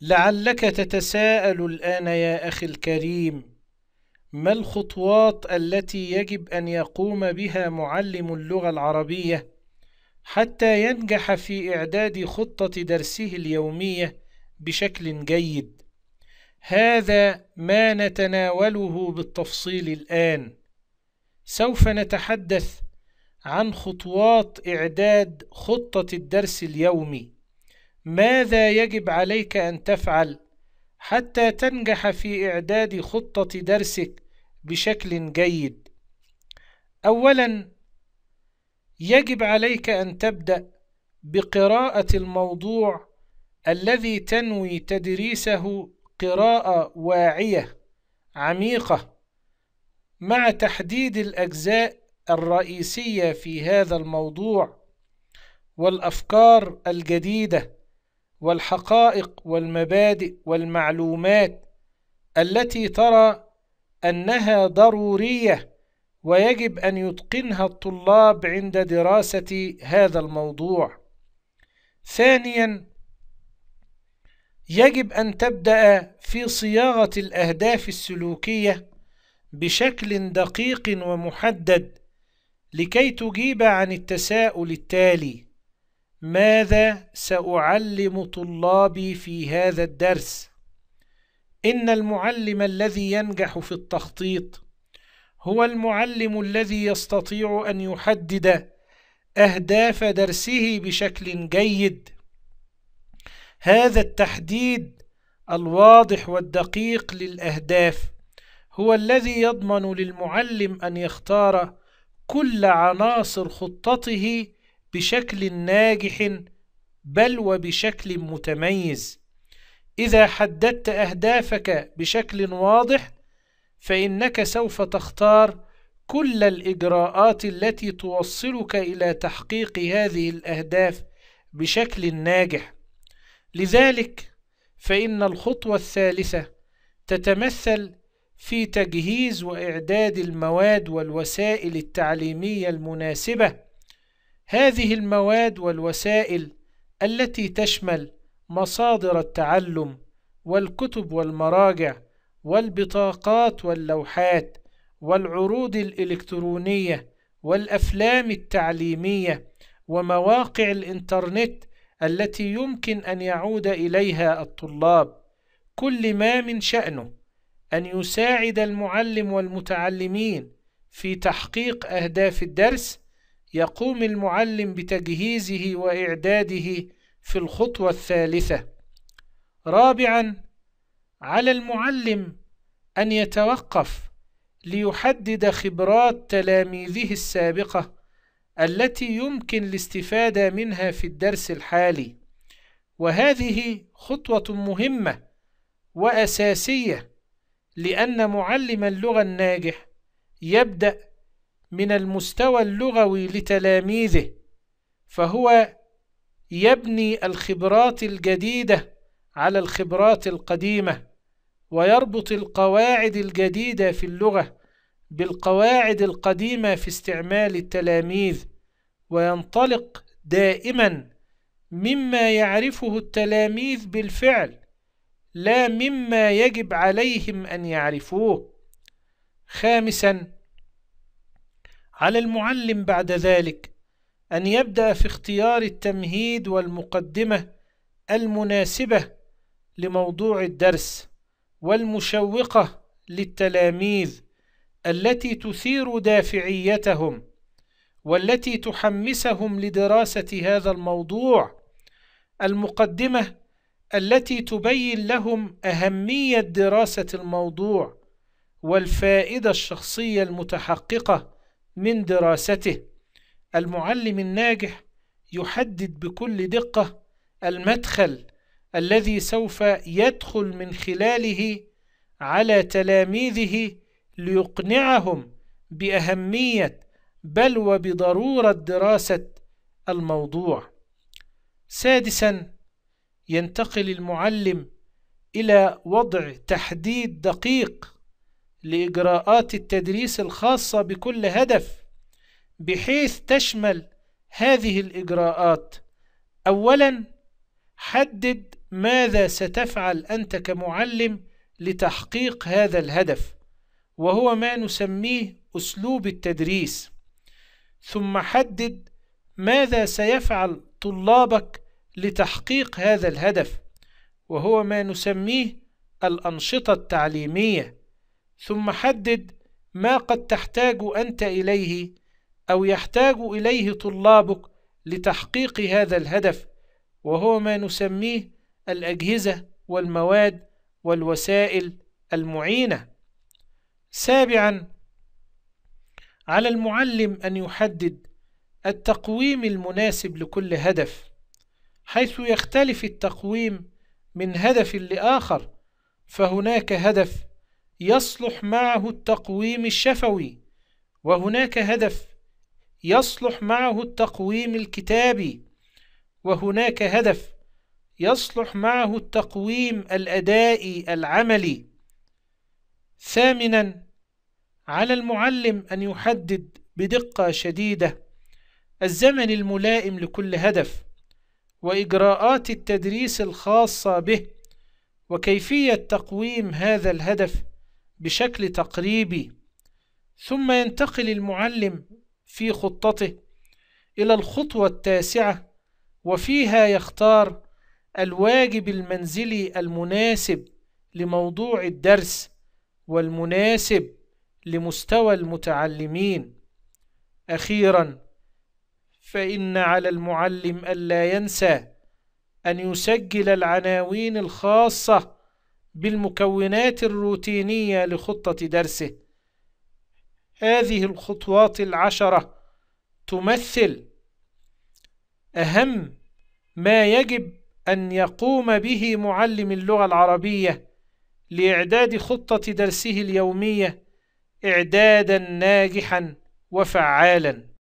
لعلك تتساءل الآن يا أخي الكريم ما الخطوات التي يجب أن يقوم بها معلم اللغة العربية حتى ينجح في إعداد خطة درسه اليومية بشكل جيد هذا ما نتناوله بالتفصيل الآن سوف نتحدث عن خطوات إعداد خطة الدرس اليومي ماذا يجب عليك أن تفعل حتى تنجح في إعداد خطة درسك بشكل جيد؟ أولاً يجب عليك أن تبدأ بقراءة الموضوع الذي تنوي تدريسه قراءة واعية عميقة مع تحديد الأجزاء الرئيسية في هذا الموضوع والأفكار الجديدة والحقائق والمبادئ والمعلومات التي ترى أنها ضرورية ويجب أن يتقنها الطلاب عند دراسة هذا الموضوع ثانيا يجب أن تبدأ في صياغة الأهداف السلوكية بشكل دقيق ومحدد لكي تجيب عن التساؤل التالي ماذا سأعلم طلابي في هذا الدرس؟ إن المعلم الذي ينجح في التخطيط هو المعلم الذي يستطيع أن يحدد أهداف درسه بشكل جيد هذا التحديد الواضح والدقيق للأهداف هو الذي يضمن للمعلم أن يختار كل عناصر خطته بشكل ناجح بل وبشكل متميز إذا حددت أهدافك بشكل واضح فإنك سوف تختار كل الإجراءات التي توصلك إلى تحقيق هذه الأهداف بشكل ناجح لذلك فإن الخطوة الثالثة تتمثل في تجهيز وإعداد المواد والوسائل التعليمية المناسبة هذه المواد والوسائل التي تشمل مصادر التعلم والكتب والمراجع والبطاقات واللوحات والعروض الإلكترونية والأفلام التعليمية ومواقع الإنترنت التي يمكن أن يعود إليها الطلاب كل ما من شأنه أن يساعد المعلم والمتعلمين في تحقيق أهداف الدرس يقوم المعلم بتجهيزه وإعداده في الخطوة الثالثة رابعا على المعلم أن يتوقف ليحدد خبرات تلاميذه السابقة التي يمكن الاستفادة منها في الدرس الحالي وهذه خطوة مهمة وأساسية لأن معلم اللغة الناجح يبدأ من المستوى اللغوي لتلاميذه فهو يبني الخبرات الجديدة على الخبرات القديمة ويربط القواعد الجديدة في اللغة بالقواعد القديمة في استعمال التلاميذ وينطلق دائما مما يعرفه التلاميذ بالفعل لا مما يجب عليهم أن يعرفوه خامساً على المعلم بعد ذلك أن يبدأ في اختيار التمهيد والمقدمة المناسبة لموضوع الدرس والمشوقة للتلاميذ التي تثير دافعيتهم والتي تحمسهم لدراسة هذا الموضوع المقدمة التي تبين لهم أهمية دراسة الموضوع والفائدة الشخصية المتحققة من دراسته المعلم الناجح يحدد بكل دقة المدخل الذي سوف يدخل من خلاله على تلاميذه ليقنعهم بأهمية بل وبضرورة دراسة الموضوع. سادسا ينتقل المعلم إلى وضع تحديد دقيق لإجراءات التدريس الخاصة بكل هدف بحيث تشمل هذه الإجراءات أولا حدد ماذا ستفعل أنت كمعلم لتحقيق هذا الهدف وهو ما نسميه أسلوب التدريس ثم حدد ماذا سيفعل طلابك لتحقيق هذا الهدف وهو ما نسميه الأنشطة التعليمية ثم حدد ما قد تحتاج أنت إليه أو يحتاج إليه طلابك لتحقيق هذا الهدف وهو ما نسميه الأجهزة والمواد والوسائل المعينة سابعا على المعلم أن يحدد التقويم المناسب لكل هدف حيث يختلف التقويم من هدف لآخر فهناك هدف يصلح معه التقويم الشفوي وهناك هدف يصلح معه التقويم الكتابي وهناك هدف يصلح معه التقويم الادائي العملي ثامنا على المعلم ان يحدد بدقه شديده الزمن الملائم لكل هدف واجراءات التدريس الخاصه به وكيفيه تقويم هذا الهدف بشكل تقريبي ثم ينتقل المعلم في خطته إلى الخطوة التاسعة وفيها يختار الواجب المنزلي المناسب لموضوع الدرس والمناسب لمستوى المتعلمين أخيرا فإن على المعلم ألا ينسى أن يسجل العناوين الخاصة بالمكونات الروتينية لخطة درسه هذه الخطوات العشرة تمثل أهم ما يجب أن يقوم به معلم اللغة العربية لإعداد خطة درسه اليومية إعدادا ناجحا وفعالا